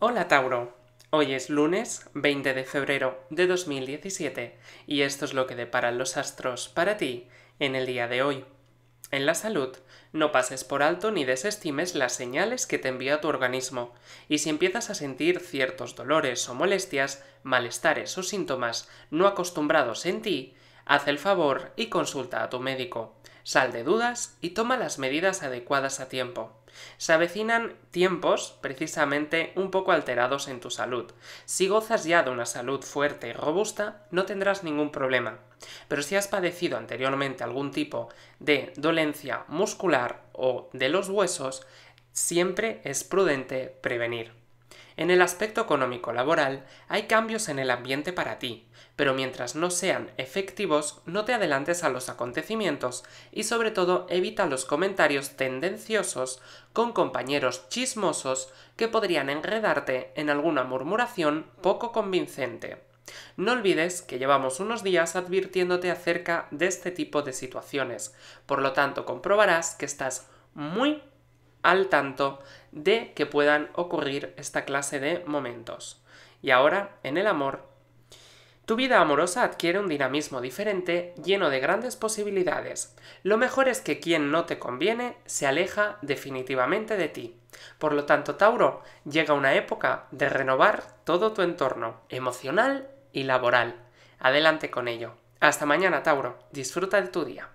Hola Tauro, hoy es lunes 20 de febrero de 2017 y esto es lo que deparan los astros para ti en el día de hoy. En la salud, no pases por alto ni desestimes las señales que te envía tu organismo, y si empiezas a sentir ciertos dolores o molestias, malestares o síntomas no acostumbrados en ti, haz el favor y consulta a tu médico. Sal de dudas y toma las medidas adecuadas a tiempo. Se avecinan tiempos precisamente un poco alterados en tu salud. Si gozas ya de una salud fuerte y robusta, no tendrás ningún problema. Pero si has padecido anteriormente algún tipo de dolencia muscular o de los huesos, siempre es prudente prevenir. En el aspecto económico laboral, hay cambios en el ambiente para ti, pero mientras no sean efectivos, no te adelantes a los acontecimientos y sobre todo evita los comentarios tendenciosos con compañeros chismosos que podrían enredarte en alguna murmuración poco convincente. No olvides que llevamos unos días advirtiéndote acerca de este tipo de situaciones, por lo tanto comprobarás que estás muy al tanto de que puedan ocurrir esta clase de momentos. Y ahora, en el amor, tu vida amorosa adquiere un dinamismo diferente, lleno de grandes posibilidades. Lo mejor es que quien no te conviene se aleja definitivamente de ti. Por lo tanto, Tauro, llega una época de renovar todo tu entorno, emocional y laboral. Adelante con ello. Hasta mañana, Tauro. Disfruta de tu día.